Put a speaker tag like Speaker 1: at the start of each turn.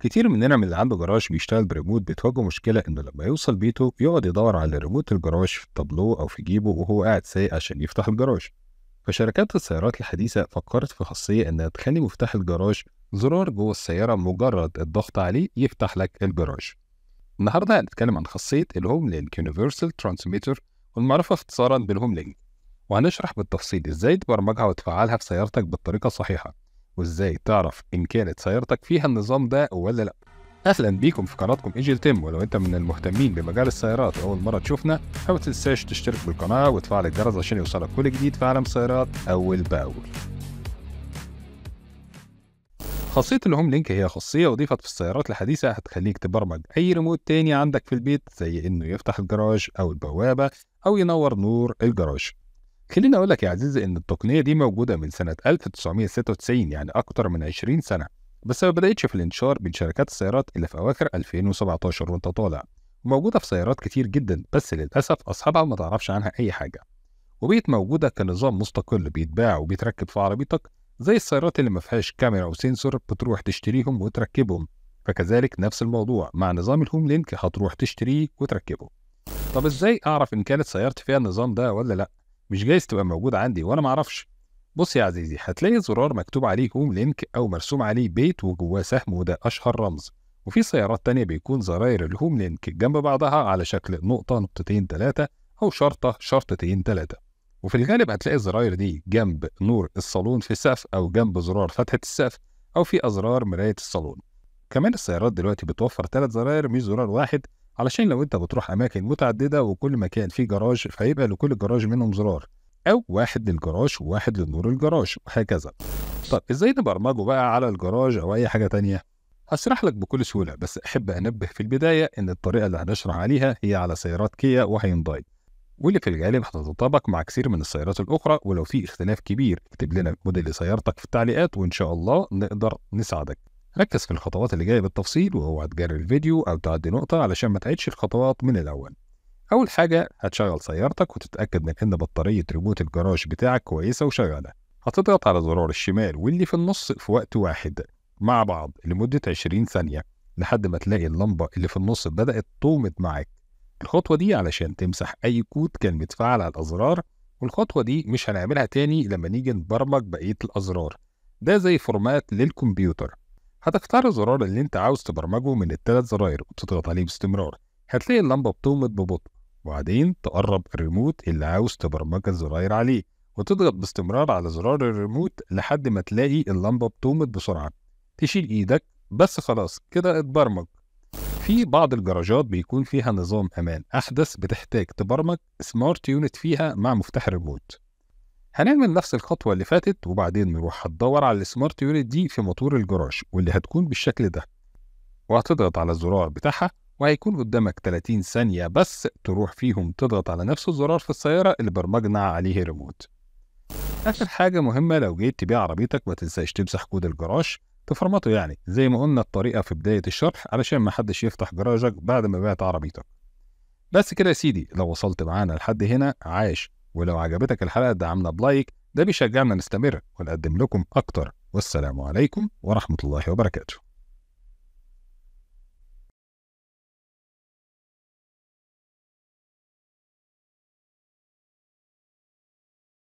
Speaker 1: كتير مننا من اللي عنده جراج بيشتغل بريموت بتواجهه مشكلة إنه لما يوصل بيته يقعد يدور على ريموت الجراج في طابلوه أو في جيبه وهو قاعد سايق عشان يفتح الجراج. فشركات السيارات الحديثة فكرت في خاصية إنها تخلي مفتاح الجراج زرار جوه السيارة مجرد الضغط عليه يفتح لك الجراج. النهارده هنتكلم عن خاصية الهوم لينك يونيفرسال ترانسميتر والمعروفة اختصارا بالهوم لينك. وهنشرح بالتفصيل ازاي تبرمجها وتفعلها في سيارتك بالطريقة الصحيحة. وازاي تعرف ان كانت سيارتك فيها النظام ده ولا لا اهلا بيكم في قناتكم ايجل تيم ولو انت من المهتمين بمجال السيارات واول مره تشوفنا ما تنساش تشترك بالقناه وتفعل الجرس عشان يوصلك كل جديد في عالم السيارات اول باول خاصية الهوم لينك هي خاصية أضيفت في السيارات الحديثة هتخليك تبرمج أي ريموت تاني عندك في البيت زي إنه يفتح الجراج أو البوابة أو ينور نور الجراج خليني أقول لك يا عزيزي إن التقنية دي موجودة من سنة 1996 يعني أكتر من 20 سنة بس ما بدأتش في الانتشار بين شركات السيارات إلا في أواخر 2017 وأنت طالع موجودة في سيارات كتير جدا بس للأسف أصحابها ما تعرفش عنها أي حاجة وبيت موجودة كنظام مستقل بيتباع وبيتركب في عربيتك زي السيارات اللي ما فيهاش كاميرا وسنسور بتروح تشتريهم وتركبهم فكذلك نفس الموضوع مع نظام الهوم لينك هتروح تشتريه وتركبه طب ازاي اعرف ان كانت سيارتي فيها النظام ده ولا لا مش جايز تبقى موجود عندي وانا ما اعرفش بص يا عزيزي هتلاقي زرار مكتوب عليه هوم لينك او مرسوم عليه بيت وجواه سهم وده اشهر رمز وفي سيارات تانية بيكون زراير الهوم لينك جنب بعضها على شكل نقطة نقطتين تلاتة أو شرطة شرطتين تلاتة وفي الغالب هتلاقي الزراير دي جنب نور الصالون في السقف أو جنب زرار فتحة السقف أو في أزرار مراية الصالون كمان السيارات دلوقتي بتوفر تلات زراير مش زرار واحد علشان لو انت بتروح اماكن متعدده وكل مكان فيه جراج فهيبقى لكل جراج منهم زرار او واحد للجراج وواحد لنور الجراج وهكذا طب ازاي نبرمجه بقى على الجراج او اي حاجه تانية هشرح لك بكل سهوله بس احب انبه في البدايه ان الطريقه اللي هنشرح عليها هي على سيارات كيا وهيونداي واللي في الغالب هتتطابق مع كثير من السيارات الاخرى ولو في اختلاف كبير اكتب لنا موديل سيارتك في التعليقات وان شاء الله نقدر نساعدك ركز في الخطوات اللي جاية بالتفصيل واوعى تجري الفيديو أو تعدي نقطة علشان ما تعيدش الخطوات من الأول. أول حاجة هتشغل سيارتك وتتأكد من إن بطارية ريموت الجراج بتاعك كويسة وشغالة. هتضغط على زرار الشمال واللي في النص في وقت واحد مع بعض لمدة 20 ثانية لحد ما تلاقي اللمبة اللي في النص بدأت تومت معاك. الخطوة دي علشان تمسح أي كود كان متفعل على الأزرار والخطوة دي مش هنعملها تاني لما نيجي نبرمج بقية الأزرار. ده زي فورمات للكمبيوتر هتختار الزرار اللي انت عاوز تبرمجه من التلات زراير وتضغط عليه باستمرار هتلاقي اللمبة بتومض ببطء وبعدين تقرب الريموت اللي عاوز تبرمج الزراير عليه وتضغط باستمرار على زرار الريموت لحد ما تلاقي اللمبة بتومض بسرعة تشيل ايدك بس خلاص كده اتبرمج في بعض الجراجات بيكون فيها نظام امان احدث بتحتاج تبرمج سمارت يونت فيها مع مفتاح الريموت هنعمل نفس الخطوة اللي فاتت وبعدين نروح هتدور على السمارت يونت دي في موتور الجراج واللي هتكون بالشكل ده وهتضغط على الزرار بتاعها وهيكون قدامك 30 ثانية بس تروح فيهم تضغط على نفس الزرار في السيارة اللي برمجنا عليه ريموت آخر حاجة مهمة لو جيت تبيع عربيتك ما تنساش تمسح كود الجراج تفرمطه يعني زي ما قلنا الطريقة في بداية الشرح علشان محدش يفتح جراجك بعد ما بعت عربيتك بس كده يا سيدي لو وصلت معانا لحد هنا عاش ولو عجبتك الحلقة دعمنا بلايك ده بيشجعنا نستمر ونقدم لكم أكتر والسلام عليكم ورحمة الله وبركاته